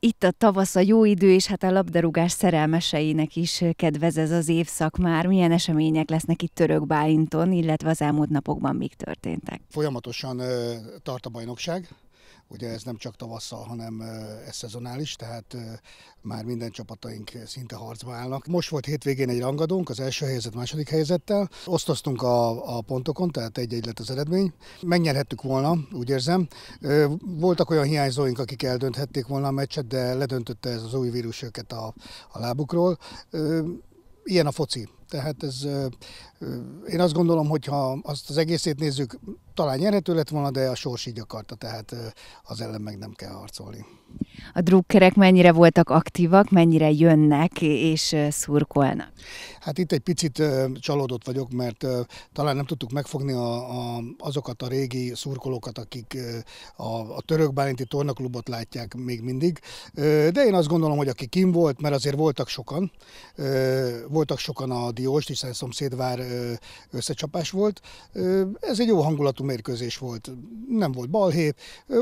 itt a tavasz, a jó idő, és hát a labdarúgás szerelmeseinek is kedvez ez az évszak már. Milyen események lesznek itt Török Bálinton, illetve az elmúlt napokban még történtek? Folyamatosan tart a bajnokság, Ugye ez nem csak tavasszal, hanem ez szezonális, tehát már minden csapataink szinte harcba állnak. Most volt hétvégén egy rangadónk, az első helyzet második helyzettel. Osztoztunk a, a pontokon, tehát egy-egy lett az eredmény. Megnyerhettük volna, úgy érzem. Voltak olyan hiányzóink, akik eldönthették volna a meccset, de ledöntötte ez az új vírus őket a, a lábukról. Ilyen a foci tehát ez, én azt gondolom, hogy ha azt az egészét nézzük, talán nyerhető lett volna, de a sors így akarta, tehát az ellen meg nem kell harcolni. A drukkerek mennyire voltak aktívak, mennyire jönnek és szurkolnak? Hát itt egy picit csalódott vagyok, mert talán nem tudtuk megfogni a, a, azokat a régi szurkolókat, akik a, a török bálinti tornaklubot látják még mindig. De én azt gondolom, hogy aki kim volt, mert azért voltak sokan, voltak sokan a Dióst, hiszen szomszédvár összecsapás volt. Ez egy jó hangulatú mérkőzés volt. Nem volt balhé,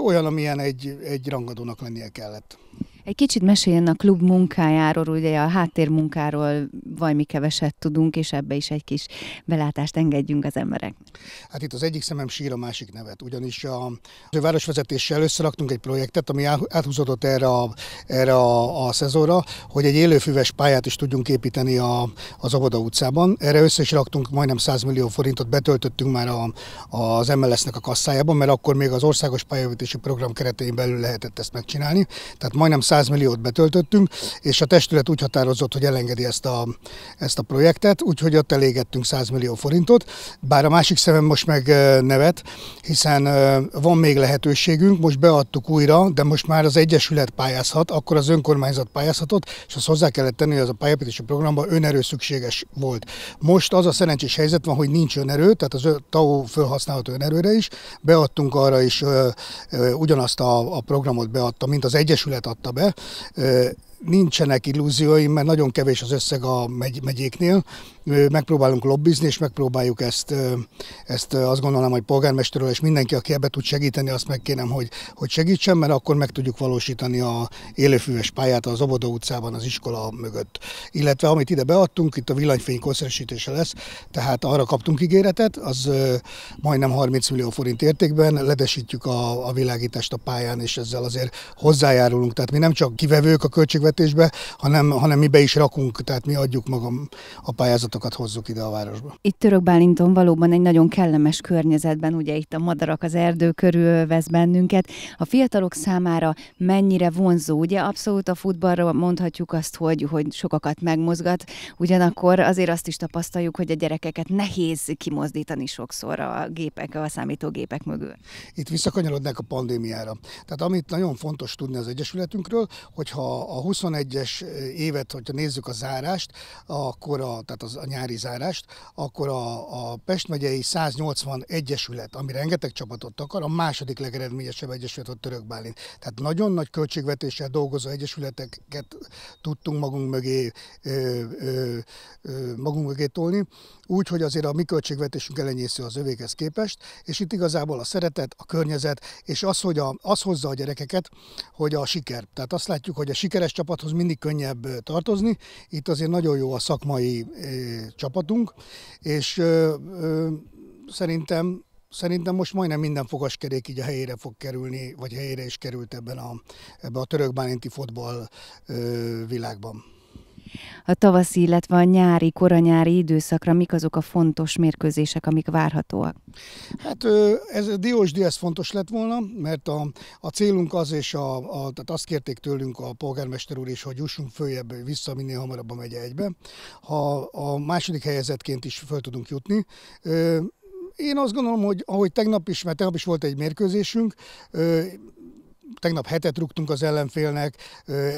olyan, amilyen egy, egy rangadónak lennie kellett. Egy kicsit meséljen a klub munkájáról, ugye a háttérmunkáról valami keveset tudunk, és ebbe is egy kis belátást engedjünk az embereknek. Hát itt az egyik szemem sír a másik nevet, ugyanis a, a városvezetéssel összeraktunk egy projektet, ami áthúzódott erre a, erre a, a szezóra, hogy egy élőfüves pályát is tudjunk építeni a, az Óvoda utcában. Erre össze is raktunk majdnem 100 millió forintot, betöltöttünk már a, az MLS-nek a kasszájában, mert akkor még az országos pályavítési program keretein belül lehetett ezt megcsinálni. Tehát majdnem 100 100 milliót betöltöttünk, és a testület úgy határozott, hogy elengedi ezt a, ezt a projektet, úgyhogy ott elégettünk 100 millió forintot, bár a másik szemem most meg nevet, hiszen van még lehetőségünk, most beadtuk újra, de most már az Egyesület pályázhat, akkor az önkormányzat pályázhatott, és azt hozzá kellett tenni, hogy az a pályapítési programban önerő szükséges volt. Most az a szerencsés helyzet van, hogy nincs önerő, tehát az TAO felhasználható önerőre is, beadtunk arra is ugyanazt a, a programot beadta, mint az Egyesület adta be, né? É, nincsenek illúzióim, mert nagyon kevés az összeg a megy, megyéknél. Megpróbálunk lobbizni, és megpróbáljuk ezt, ezt azt gondolom, hogy polgármesterről és mindenki, aki ebbe tud segíteni, azt megkérem, hogy, hogy segítsen, mert akkor meg tudjuk valósítani a élőfűves pályát az Obodó utcában, az iskola mögött. Illetve amit ide beadtunk, itt a villanyfény korszerűsítése lesz, tehát arra kaptunk ígéretet, az majdnem 30 millió forint értékben, ledesítjük a, a világítást a pályán, és ezzel azért hozzájárulunk. Tehát mi nem csak kivevők a költség költségvetésbe, hanem, hanem mi be is rakunk, tehát mi adjuk magam a pályázatokat, hozzuk ide a városba. Itt Török Bálinton valóban egy nagyon kellemes környezetben, ugye itt a madarak az erdő körül vesz bennünket. A fiatalok számára mennyire vonzó, ugye abszolút a futballra mondhatjuk azt, hogy, hogy sokakat megmozgat, ugyanakkor azért azt is tapasztaljuk, hogy a gyerekeket nehéz kimozdítani sokszor a gépek, a számítógépek mögül. Itt visszakanyarodnak a pandémiára. Tehát amit nagyon fontos tudni az Egyesületünkről, hogyha a 21-es eh, évet, hogyha nézzük a zárást, akkor a, tehát az, a nyári zárást, akkor a, a Pest megyei 180 egyesület, ami rengeteg csapatot akar, a második legeredményesebb egyesület a Török Bálint. Tehát nagyon nagy költségvetéssel dolgozó egyesületeket tudtunk magunk mögé, ö, ö, ö, magunk mögé tolni, úgyhogy azért a mi költségvetésünk elenyésző az övékhez képest, és itt igazából a szeretet, a környezet, és az, hogy a, az hozza a gyerekeket, hogy a siker. Tehát azt látjuk, hogy a sikeres csapat csapathoz mindig könnyebb tartozni. Itt azért nagyon jó a szakmai csapatunk, és szerintem Szerintem most majdnem minden fogaskerék így a helyére fog kerülni, vagy helyére is került ebben a, ebben a török bálinti fotball világban. A tavaszi, illetve a nyári, koranyári időszakra mik azok a fontos mérkőzések, amik várhatóak? Hát ez a Diósdi ez fontos lett volna, mert a, a célunk az, és a, a, tehát azt kérték tőlünk a polgármester úr is, hogy jussunk följebb vissza minél hamarabb a megye egybe. Ha a második helyezetként is föl tudunk jutni, én azt gondolom, hogy ahogy tegnap is, mert tegnap is volt egy mérkőzésünk, tegnap hetet rúgtunk az ellenfélnek,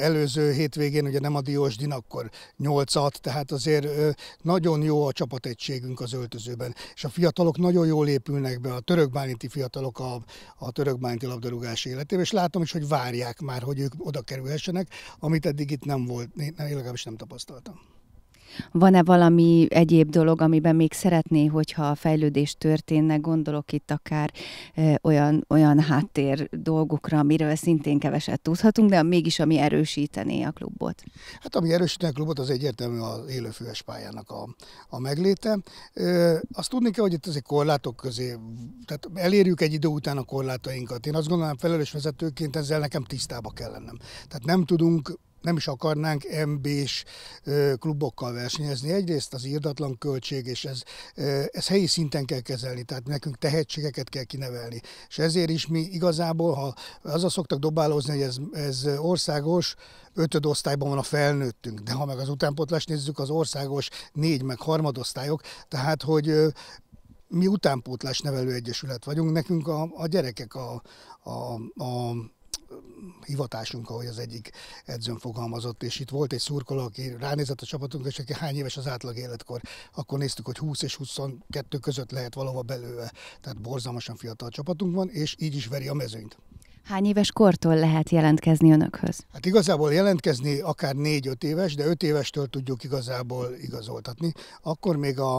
előző hétvégén ugye nem a Diósdin, akkor nyolcat, tehát azért nagyon jó a csapategységünk az öltözőben, és a fiatalok nagyon jól épülnek be, a törökbáninti fiatalok a, a törökbáninti labdarúgás életében, és látom is, hogy várják már, hogy ők oda kerülhessenek, amit eddig itt nem volt, én legalábbis nem tapasztaltam. Van-e valami egyéb dolog, amiben még szeretné, hogyha a fejlődés történne? Gondolok itt akár olyan, olyan háttér dolgokra, amiről szintén keveset tudhatunk, de mégis ami erősítené a klubot. Hát ami erősítené a klubot, az egyértelmű az élőfőes pályának a, a megléte. azt tudni kell, hogy itt azért korlátok közé, tehát elérjük egy idő után a korlátainkat. Én azt gondolom, felelős vezetőként ezzel nekem tisztába kell lennem. Tehát nem tudunk nem is akarnánk MB-s klubokkal versenyezni. Egyrészt az írdatlan költség, és ez, ez helyi szinten kell kezelni, tehát nekünk tehetségeket kell kinevelni. És ezért is mi igazából, ha a szoktak dobálózni, hogy ez, ez országos, ötöd osztályban van a felnőttünk, de ha meg az utánpótlást nézzük, az országos négy, meg harmadosztályok, tehát hogy mi utánpótlás nevelő egyesület vagyunk, nekünk a, a gyerekek a, a, a hivatásunk, ahogy az egyik edzőn fogalmazott, és itt volt egy szurkoló, aki ránézett a csapatunk, és aki hány éves az átlag életkor, akkor néztük, hogy 20 és 22 között lehet valahova belőle. Tehát borzalmasan fiatal csapatunk van, és így is veri a mezőnyt. Hány éves kortól lehet jelentkezni önökhöz? Hát igazából jelentkezni akár 4-5 éves, de 5 évestől tudjuk igazából igazoltatni. Akkor még a,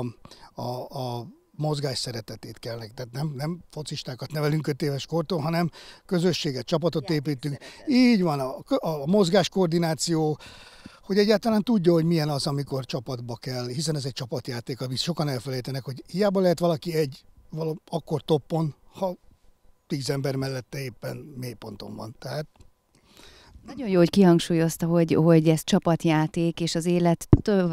a, a mozgás szeretetét nekik. Tehát nem, nem focistákat nevelünk öt éves kortól, hanem közösséget, csapatot Játék építünk. Szeretet. Így van, a, a mozgáskoordináció, hogy egyáltalán tudja, hogy milyen az, amikor csapatba kell, hiszen ez egy csapatjáték, amit sokan elfelejtenek, hogy hiába lehet valaki egy való, akkor toppon, ha tíz ember mellette éppen mélyponton van. Tehát nagyon jó, hogy kihangsúlyozta, hogy, hogy ez csapatjáték, és az élet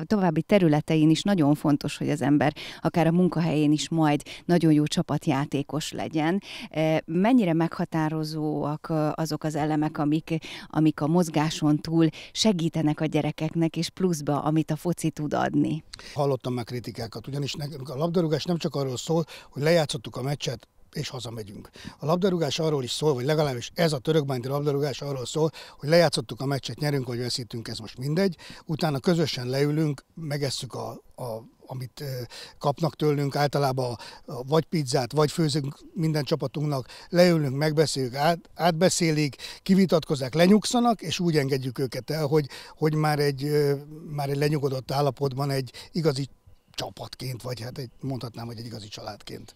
további területein is nagyon fontos, hogy az ember akár a munkahelyén is majd nagyon jó csapatjátékos legyen. E, mennyire meghatározóak azok az elemek, amik, amik a mozgáson túl segítenek a gyerekeknek, és pluszba, amit a foci tud adni? Hallottam már kritikákat, ugyanis a labdarúgás nem csak arról szól, hogy lejátszottuk a meccset, és hazamegyünk. A labdarúgás arról is szól, vagy legalábbis ez a törökbánti labdarúgás arról szól, hogy lejátszottuk a meccset, nyerünk vagy veszítünk, ez most mindegy. Utána közösen leülünk, megesszük a, a amit kapnak tőlünk, általában vagy pizzát, vagy főzünk minden csapatunknak, leülünk, megbeszéljük, át, átbeszélik, kivitatkozzák, lenyugszanak, és úgy engedjük őket el, hogy, hogy már, egy, már egy lenyugodott állapotban egy igazi csapatként, vagy hát egy, mondhatnám, hogy egy igazi családként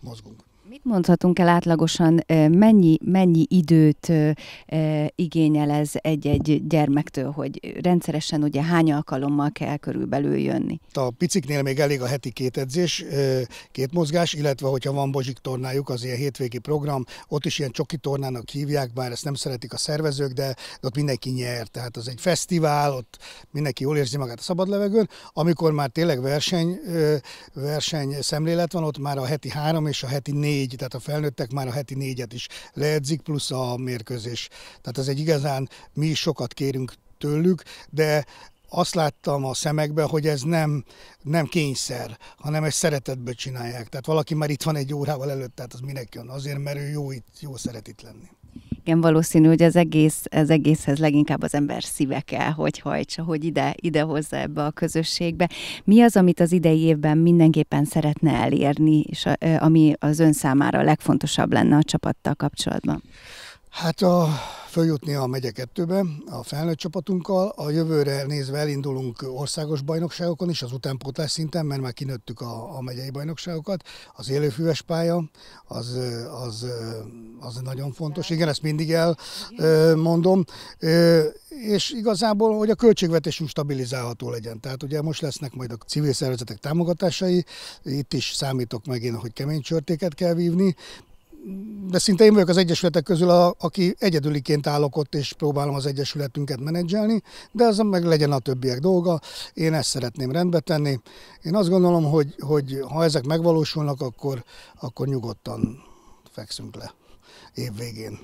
mozgunk. Mit mondhatunk el átlagosan, mennyi, mennyi időt igényel ez egy-egy gyermektől, hogy rendszeresen ugye hány alkalommal kell körülbelül jönni? A piciknél még elég a heti két edzés, két mozgás, illetve hogyha van bozsik tornájuk, az ilyen hétvégi program, ott is ilyen csoki tornának hívják, bár ezt nem szeretik a szervezők, de ott mindenki nyer, tehát az egy fesztivál, ott mindenki jól érzi magát a szabad levegőn, amikor már tényleg verseny, verseny szemlélet van, ott már a heti három és a heti négy négy, tehát a felnőttek már a heti négyet is leedzik, plusz a mérkőzés. Tehát ez egy igazán, mi is sokat kérünk tőlük, de azt láttam a szemekben, hogy ez nem, nem kényszer, hanem ezt szeretetből csinálják. Tehát valaki már itt van egy órával előtt, tehát az minek jön? Azért, mert ő jó itt, jó szeret itt lenni. Igen, valószínű, hogy az, egész, az egészhez leginkább az ember szíve kell, hogy hajtsa, hogy ide, ide hozza ebbe a közösségbe. Mi az, amit az idei évben mindenképpen szeretne elérni, és a, ami az ön számára a legfontosabb lenne a csapattal kapcsolatban? Hát a, följutni a megye kettőbe a felnőtt csapatunkkal. A jövőre nézve elindulunk országos bajnokságokon is, az utánpótlás szinten, mert már kinőttük a, a megyei bajnokságokat. Az élőfűves pálya, az, az, az nagyon fontos. Igen, ezt mindig elmondom. És igazából, hogy a költségvetésünk stabilizálható legyen. Tehát ugye most lesznek majd a civil szervezetek támogatásai, itt is számítok megint, hogy kemény csörtéket kell vívni, de szinte én vagyok az egyesületek közül, a, aki egyedüliként állok ott, és próbálom az egyesületünket menedzselni, de az meg legyen a többiek dolga. Én ezt szeretném rendbe tenni. Én azt gondolom, hogy, hogy ha ezek megvalósulnak, akkor, akkor nyugodtan fekszünk le évvégén.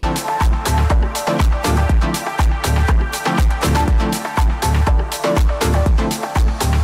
Thank you.